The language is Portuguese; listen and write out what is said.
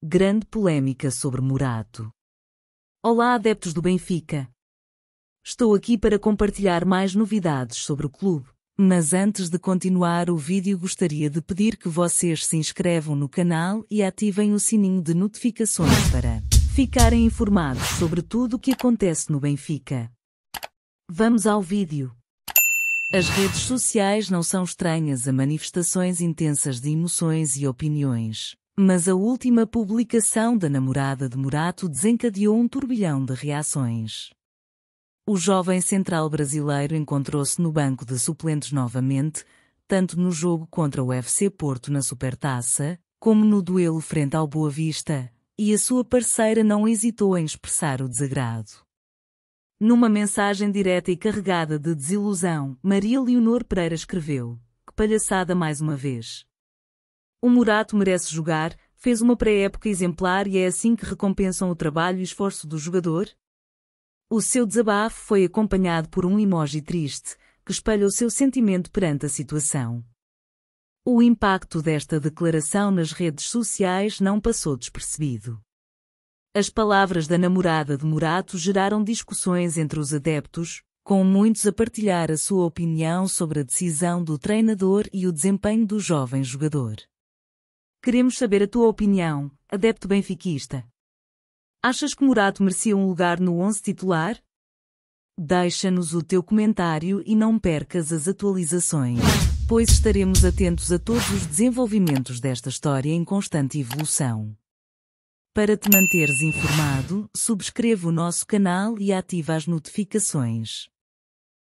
Grande polémica sobre Murato. Olá, adeptos do Benfica. Estou aqui para compartilhar mais novidades sobre o clube, mas antes de continuar o vídeo gostaria de pedir que vocês se inscrevam no canal e ativem o sininho de notificações para ficarem informados sobre tudo o que acontece no Benfica. Vamos ao vídeo. As redes sociais não são estranhas a manifestações intensas de emoções e opiniões, mas a última publicação da namorada de Murato desencadeou um turbilhão de reações. O jovem central brasileiro encontrou-se no banco de suplentes novamente, tanto no jogo contra o FC Porto na Supertaça, como no duelo frente ao Boa Vista, e a sua parceira não hesitou em expressar o desagrado. Numa mensagem direta e carregada de desilusão, Maria Leonor Pereira escreveu: Que palhaçada mais uma vez. O Murato merece jogar, fez uma pré-época exemplar e é assim que recompensam o trabalho e esforço do jogador? O seu desabafo foi acompanhado por um emoji triste, que espelha o seu sentimento perante a situação. O impacto desta declaração nas redes sociais não passou despercebido. As palavras da namorada de Murato geraram discussões entre os adeptos, com muitos a partilhar a sua opinião sobre a decisão do treinador e o desempenho do jovem jogador. Queremos saber a tua opinião, adepto benfiquista. Achas que Murato merecia um lugar no 11 titular? Deixa-nos o teu comentário e não percas as atualizações, pois estaremos atentos a todos os desenvolvimentos desta história em constante evolução. Para te manteres informado, subscreva o nosso canal e ativa as notificações.